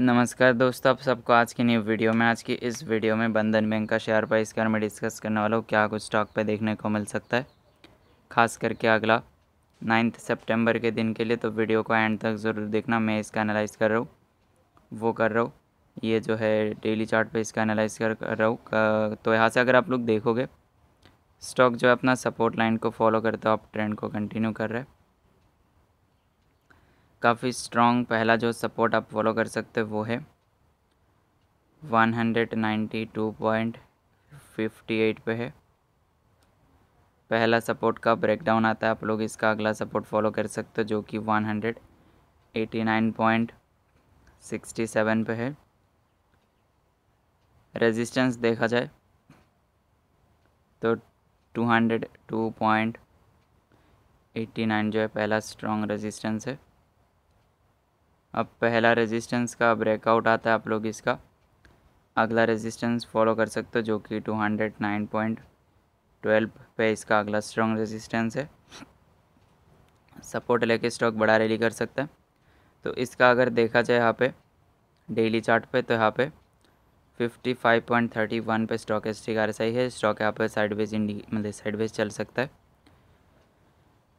नमस्कार दोस्तों आप सबको आज की न्यू वीडियो में आज की इस वीडियो में बंधन बैंक का शेयर प्राइस बारे में डिस्कस करने वाला हूँ क्या कुछ स्टॉक पे देखने को मिल सकता है खास करके अगला नाइन्थ सितंबर के दिन के लिए तो वीडियो को एंड तक ज़रूर देखना मैं इसका एनालाइज कर रहा हूँ वो कर रहा हूँ ये जो है डेली चार्ट पे इसका एनालाइज कर रहा हूँ तो यहाँ से अगर आप लोग देखोगे स्टॉक जो है अपना सपोर्ट लाइन को फॉलो करता हुआ आप ट्रेंड को कंटिन्यू कर रहे हैं काफ़ी स्ट्रॉन्ग पहला जो सपोर्ट आप फॉलो कर सकते हो वो है 192.58 पे है पहला सपोर्ट का ब्रेकडाउन आता है आप लोग इसका अगला सपोर्ट फॉलो कर सकते हो जो कि 189.67 पे है रेजिस्टेंस देखा जाए तो 202.89 जो है पहला स्ट्रॉन्ग रेजिस्टेंस है अब पहला रेजिस्टेंस का ब्रेकआउट आता है आप लोग इसका अगला रेजिस्टेंस फॉलो कर सकते हो जो कि two hundred nine point twelve पे इसका अगला स्ट्रॉन्ग रेजिस्टेंस है सपोर्ट लेके स्टॉक बड़ा रैली कर सकता है तो इसका अगर देखा जाए यहाँ पे डेली चार्ट पे तो यहाँ पे 55.31 पे स्टॉक एस टी सही है स्टॉक यहाँ पे साइडवेज इंडी मतलब साइडवेज चल सकता है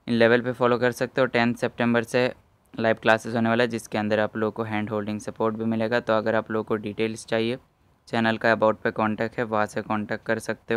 इन लेवल पे फॉलो कर सकते हो टेंथ सेप्टेम्बर से लाइव क्लासेस होने वाला है जिसके अंदर आप लोगों को हैंड होल्डिंग सपोर्ट भी मिलेगा तो अगर आप लोगों को डिटेल्स चाहिए चैनल का अबाउट पे कांटेक्ट है वहाँ से कांटेक्ट कर सकते हो